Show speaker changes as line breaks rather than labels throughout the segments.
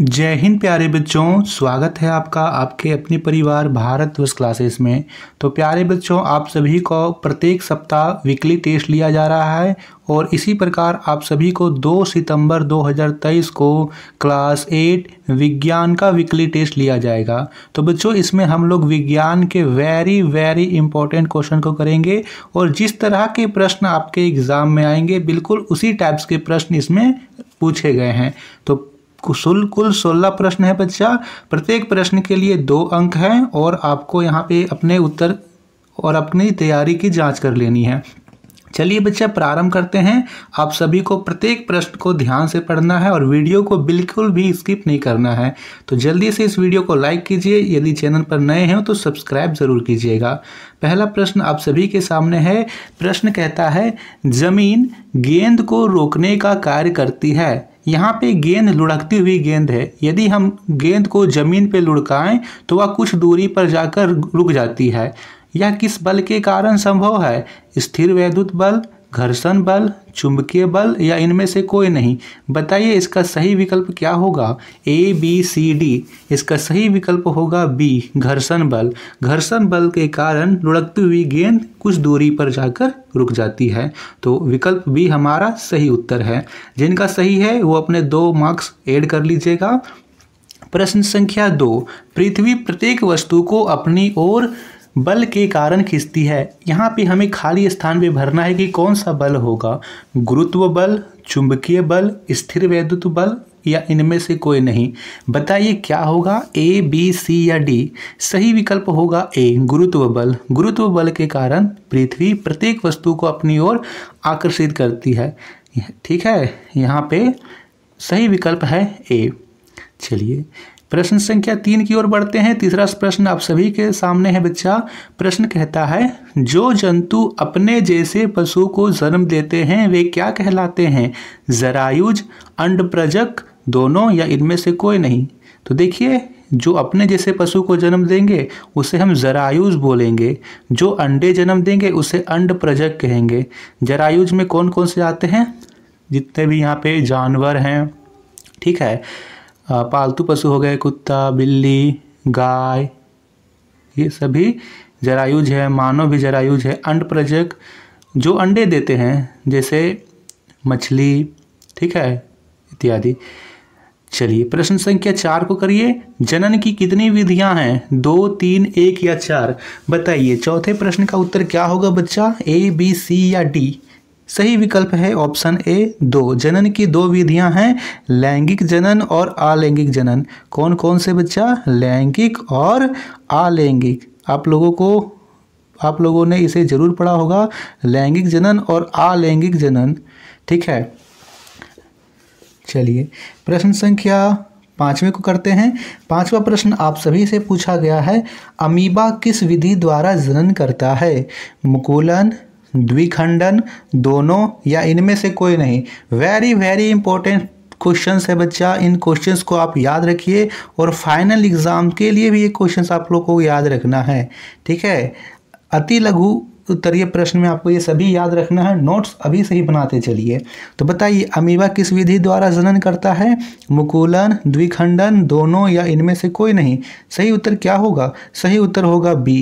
जय हिंद प्यारे बच्चों स्वागत है आपका आपके अपने परिवार भारत वर्ष क्लासेस में तो प्यारे बच्चों आप सभी को प्रत्येक सप्ताह वीकली टेस्ट लिया जा रहा है और इसी प्रकार आप सभी को 2 सितंबर 2023 को क्लास एट विज्ञान का वीकली टेस्ट लिया जाएगा तो बच्चों इसमें हम लोग विज्ञान के वेरी वेरी इंपॉर्टेंट क्वेश्चन को करेंगे और जिस तरह के प्रश्न आपके एग्ज़ाम में आएंगे बिल्कुल उसी टाइप्स के प्रश्न इसमें पूछे गए हैं तो कुल कुल सोलह प्रश्न है बच्चा प्रत्येक प्रश्न के लिए दो अंक हैं और आपको यहाँ पे अपने उत्तर और अपनी तैयारी की जांच कर लेनी है चलिए बच्चा प्रारंभ करते हैं आप सभी को प्रत्येक प्रश्न को ध्यान से पढ़ना है और वीडियो को बिल्कुल भी स्किप नहीं करना है तो जल्दी से इस वीडियो को लाइक कीजिए यदि चैनल पर नए हैं तो सब्सक्राइब ज़रूर कीजिएगा पहला प्रश्न आप सभी के सामने है प्रश्न कहता है ज़मीन गेंद को रोकने का कार्य करती है यहाँ पे गेंद लुढ़कती हुई गेंद है यदि हम गेंद को ज़मीन पे लुढ़काएं तो वह कुछ दूरी पर जाकर रुक जाती है यह किस बल के कारण संभव है स्थिर वैद्युत बल घर्षण बल चुंबकीय बल या इनमें से कोई नहीं बताइए इसका सही विकल्प क्या होगा ए बी सी डी इसका सही विकल्प होगा बी घर्षण बल घर्षण बल के कारण लुढ़कती हुई गेंद कुछ दूरी पर जाकर रुक जाती है तो विकल्प बी हमारा सही उत्तर है जिनका सही है वो अपने दो मार्क्स ऐड कर लीजिएगा प्रश्न संख्या दो पृथ्वी प्रत्येक वस्तु को अपनी ओर बल के कारण खींचती है यहाँ पे हमें खाली स्थान पे भरना है कि कौन सा बल होगा गुरुत्व बल चुंबकीय बल स्थिर वैद्युत बल या इनमें से कोई नहीं बताइए क्या होगा ए बी सी या डी सही विकल्प होगा ए गुरुत्व बल गुरुत्व बल के कारण पृथ्वी प्रत्येक वस्तु को अपनी ओर आकर्षित करती है ठीक है यहाँ पे सही विकल्प है ए चलिए प्रश्न संख्या तीन की ओर बढ़ते हैं तीसरा प्रश्न आप सभी के सामने है बच्चा प्रश्न कहता है जो जंतु अपने जैसे पशु को जन्म देते हैं वे क्या कहलाते हैं जरायुज अंडप्रजक दोनों या इनमें से कोई नहीं तो देखिए जो अपने जैसे पशु को जन्म देंगे उसे हम जरायुज बोलेंगे जो अंडे जन्म देंगे उसे अंड प्रजक कहेंगे जरायुज में कौन कौन से आते हैं जितने भी यहाँ पे जानवर हैं ठीक है पालतू पशु हो गए कुत्ता बिल्ली गाय ये सभी जरायुज है मानव भी जरायुज है अंड प्रजक जो अंडे देते हैं जैसे मछली ठीक है इत्यादि चलिए प्रश्न संख्या चार को करिए जनन की कितनी विधियां हैं दो तीन एक या चार बताइए चौथे प्रश्न का उत्तर क्या होगा बच्चा ए बी सी या डी सही विकल्प है ऑप्शन ए दो जनन की दो विधियां हैं लैंगिक जनन और अलैंगिक जनन कौन कौन से बच्चा लैंगिक और अलैंगिक आप लोगों को आप लोगों ने इसे जरूर पढ़ा होगा लैंगिक जनन और अलैंगिक जनन ठीक है चलिए प्रश्न संख्या पांचवें को करते हैं पांचवा प्रश्न आप सभी से पूछा गया है अमीबा किस विधि द्वारा जनन करता है मुकुलन द्विखंडन दोनों या इनमें से कोई नहीं वेरी वेरी इंपॉर्टेंट क्वेश्चन है बच्चा इन क्वेश्चन को आप याद रखिए और फाइनल एग्ज़ाम के लिए भी ये क्वेश्चन आप लोग को याद रखना है ठीक है अति लघु उत्तरीय प्रश्न में आपको ये सभी याद रखना है नोट्स अभी से ही बनाते चलिए तो बताइए अमीबा किस विधि द्वारा जनन करता है मुकुलन द्विखंडन दोनों या इनमें से कोई नहीं सही उत्तर क्या होगा सही उत्तर होगा बी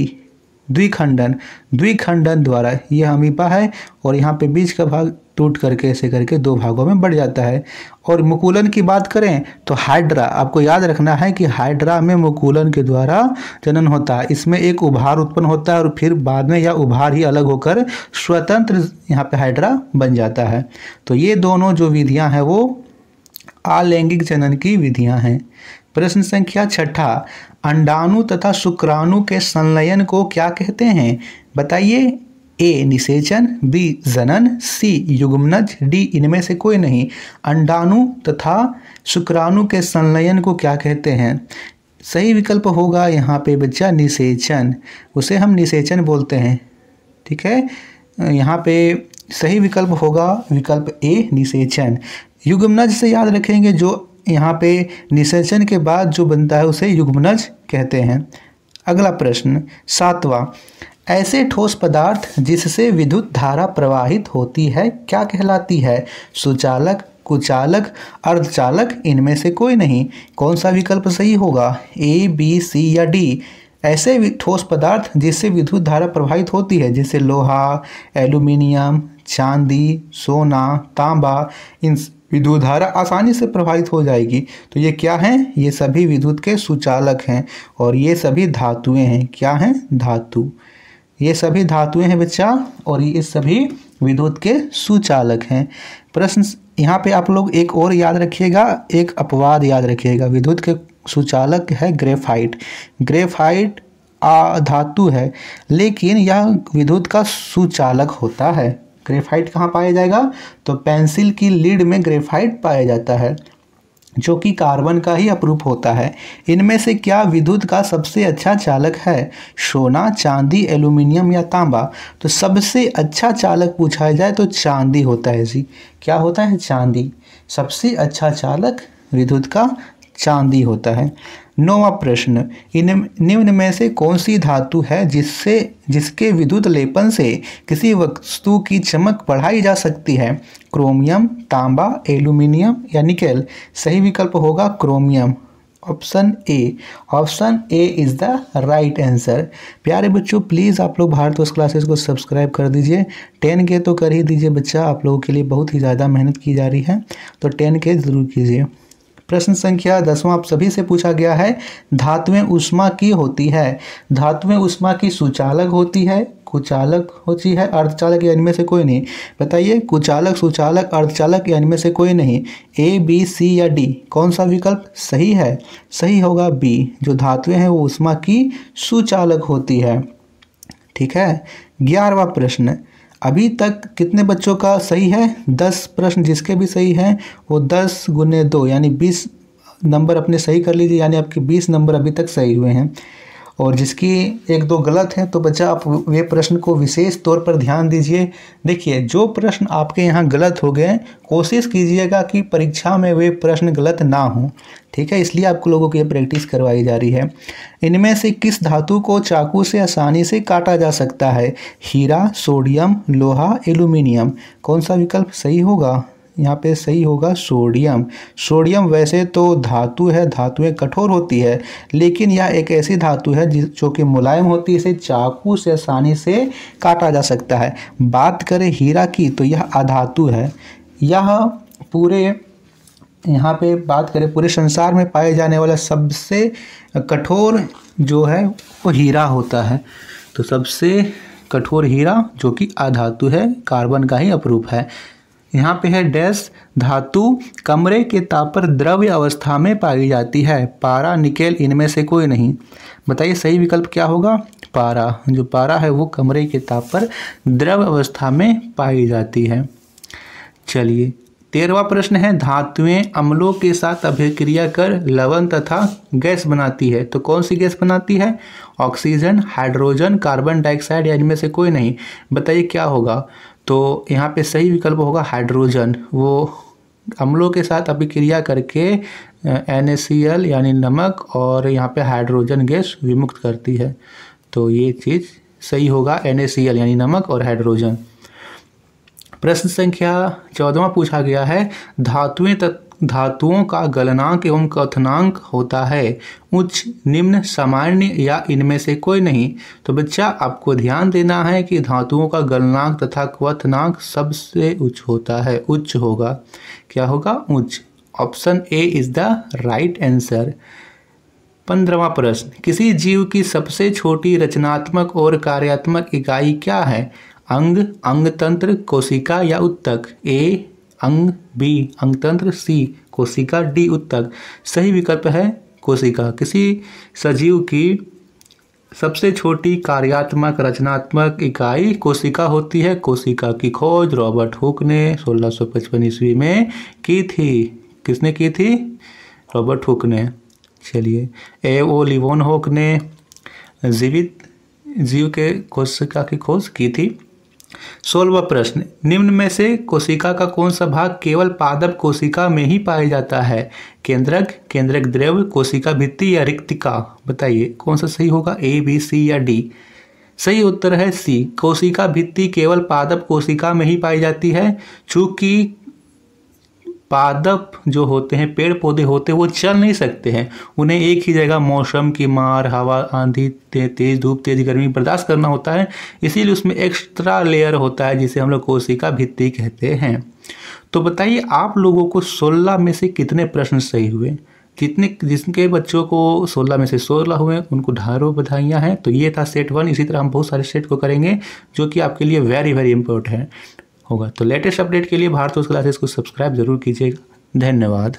द्विखंडन द्विखंडन द्वारा यह अमीबा है और यहाँ पे बीज का भाग टूट करके ऐसे करके दो भागों में बढ़ जाता है और मुकुलन की बात करें तो हाइड्रा आपको याद रखना है कि हाइड्रा में मुकुलन के द्वारा जनन होता है इसमें एक उभार उत्पन्न होता है और फिर बाद में यह उभार ही अलग होकर स्वतंत्र यहाँ पे हाइड्रा बन जाता है तो ये दोनों जो विधियाँ हैं वो आलैंगिक जनन की विधियाँ हैं प्रश्न संख्या छठा अंडाणु तथा शुक्राणु के संलयन को क्या कहते हैं बताइए ए निषेचन बी जनन सी युगमनज डी इनमें से कोई नहीं अंडाणु तथा शुक्राणु के संलयन को क्या कहते हैं सही विकल्प होगा यहाँ पे बच्चा निषेचन उसे हम निषेचन बोलते हैं ठीक है यहाँ पे सही विकल्प होगा विकल्प ए निषेचन युगमनज से याद रखेंगे जो यहाँ पे निषेचन के बाद जो बनता है उसे युग्मनज कहते हैं अगला प्रश्न सातवां ऐसे ठोस पदार्थ जिससे विद्युत धारा प्रवाहित होती है क्या कहलाती है सुचालक कुचालक अर्धचालक इनमें से कोई नहीं कौन सा विकल्प सही होगा ए बी सी या डी ऐसे ठोस पदार्थ जिससे विद्युत धारा प्रवाहित होती है जैसे लोहा एल्यूमिनियम चांदी सोना तांबा इन विद्युत धारा आसानी से प्रभावित हो जाएगी तो ये क्या हैं ये सभी विद्युत के सुचालक हैं और ये सभी धातुएं हैं क्या हैं धातु ये सभी धातुएं हैं बच्चा और ये सभी विद्युत के सुचालक हैं प्रश्न यहाँ पे आप लोग एक और याद रखिएगा एक अपवाद याद रखिएगा विद्युत के सुचालक है ग्रेफाइट ग्रेफाइट धातु है लेकिन यह विद्युत का सुचालक होता है ग्रेफाइट कहाँ पाया जाएगा तो पेंसिल की लीड में ग्रेफाइट पाया जाता है जो कि कार्बन का ही अप्रूप होता है इनमें से क्या विद्युत का सबसे अच्छा चालक है सोना चांदी एल्यूमिनियम या तांबा तो सबसे अच्छा चालक पूछा जाए तो चांदी होता है जी क्या होता है चांदी सबसे अच्छा चालक विद्युत का चांदी होता है नौवा प्रश्न इन निम्न में से कौन सी धातु है जिससे जिसके विद्युत लेपन से किसी वस्तु की चमक बढ़ाई जा सकती है क्रोमियम तांबा एल्यूमिनियम या निकेल सही विकल्प होगा chromium option A option A is the right answer प्यारे बच्चों प्लीज़ आप लोग भारत वर्ष क्लासेस को सब्सक्राइब कर दीजिए टेन के तो कर ही दीजिए बच्चा आप लोगों के लिए बहुत ही ज़्यादा मेहनत की जा रही है तो टेन के ज़रूर कीजिए प्रश्न संख्या दसवां आप सभी से पूछा गया है धातुएं उष्मा की होती है धातुएं उष्मा की सुचालक होती है कुचालक होती है अर्धचालक या इनमें से कोई नहीं बताइए कुचालक सुचालक अर्धचालक या इनमें से कोई नहीं ए बी सी या डी कौन सा विकल्प सही है सही होगा बी जो धातुएं हैं वो उष्मा की सुचालक होती है ठीक है ग्यारहवा प्रश्न अभी तक कितने बच्चों का सही है दस प्रश्न जिसके भी सही हैं वो दस गुने दो यानी बीस नंबर अपने सही कर लीजिए यानी आपके बीस नंबर अभी तक सही हुए हैं और जिसकी एक दो गलत है तो बच्चा आप वे प्रश्न को विशेष तौर पर ध्यान दीजिए देखिए जो प्रश्न आपके यहाँ गलत हो गए कोशिश कीजिएगा कि परीक्षा में वे प्रश्न गलत ना हों ठीक है इसलिए आपको लोगों की प्रैक्टिस करवाई जा रही है इनमें से किस धातु को चाकू से आसानी से काटा जा सकता है हीरा सोडियम लोहा एल्यूमिनियम कौन सा विकल्प सही होगा यहाँ पे सही होगा सोडियम सोडियम वैसे तो धातु है धातुएं कठोर होती है लेकिन यह एक ऐसी धातु है जिस जो कि मुलायम होती है इसे चाकू से आसानी से काटा जा सकता है बात करें हीरा की तो यह अधातु है यह पूरे यहाँ पे बात करें पूरे संसार में पाए जाने वाला सबसे कठोर जो है वो हीरा होता है तो सबसे कठोर हीरा जो कि अधातु है कार्बन का ही अपरूप है यहाँ पे है डैश धातु कमरे के ताप पर द्रव्य अवस्था में पाई जाती है पारा निकेल इनमें से कोई नहीं बताइए सही विकल्प क्या होगा पारा जो पारा है वो कमरे के ताप पर द्रव्य अवस्था में पाई जाती है चलिए तेरवा प्रश्न है धातुएं अम्लों के साथ अभिक्रिया कर लवण तथा गैस बनाती है तो कौन सी गैस बनाती है ऑक्सीजन हाइड्रोजन कार्बन डाइऑक्साइड या इनमें से कोई नहीं बताइए क्या होगा तो यहाँ पे सही विकल्प होगा हाइड्रोजन वो अम्लों के साथ अभिक्रिया करके एन यानी नमक और यहाँ पे हाइड्रोजन गैस विमुक्त करती है तो ये चीज़ सही होगा एन यानी नमक और हाइड्रोजन प्रश्न संख्या चौदवा पूछा गया है धातुएं तत्व धातुओं का गलनांक एवं कथनांक होता है उच्च निम्न सामान्य या इनमें से कोई नहीं तो बच्चा आपको ध्यान देना है कि धातुओं का गलनांक तथा क्वथनांक सबसे उच्च होता है उच्च होगा क्या होगा उच्च option A is the right answer पंद्रवा प्रश्न किसी जीव की सबसे छोटी रचनात्मक और कार्यात्मक इकाई क्या है अंग अंग तंत्र कोशिका या उत्तक ए अंग बी अंगतंत्र सी कोशिका डी उत्तक सही विकल्प है कोशिका किसी सजीव की सबसे छोटी कार्यात्मक रचनात्मक इकाई कोशिका होती है कोशिका की खोज रॉबर्ट हुक ने 1655 ईस्वी में की थी किसने की थी रॉबर्ट हुक ने चलिए ए ओ लिवोन हुक ने जीवित जीव के कोशिका की खोज की थी सोलवा प्रश्न निम्न में से कोशिका का कौन सा भाग केवल पादप कोशिका में ही पाया जाता है केंद्रक केंद्रक द्रव्य कोशिका भित्ति या रिक्तिका बताइए कौन सा सही होगा ए बी सी या डी सही उत्तर है सी कोशिका भित्ति केवल पादप कोशिका में ही पाई जाती है चूंकि पादप जो होते हैं पेड़ पौधे होते हैं वो चल नहीं सकते हैं उन्हें एक ही जगह मौसम की मार हवा आंधी ते, तेज धूप तेज गर्मी बर्दाश्त करना होता है इसीलिए उसमें एक्स्ट्रा लेयर होता है जिसे हम लोग कोशिका भित्ति कहते हैं तो बताइए आप लोगों को सोलह में से कितने प्रश्न सही हुए जितने जिसके बच्चों को सोलह में से सोलह हुए उनको ढारों बधाइयाँ हैं तो ये था सेट वन इसी तरह हम बहुत सारे सेट को करेंगे जो कि आपके लिए वेरी वेरी इंपॉर्टेंट है होगा तो लेटेस्ट अपडेट के लिए भारतोष क्लासेस को सब्सक्राइब जरूर कीजिएगा धन्यवाद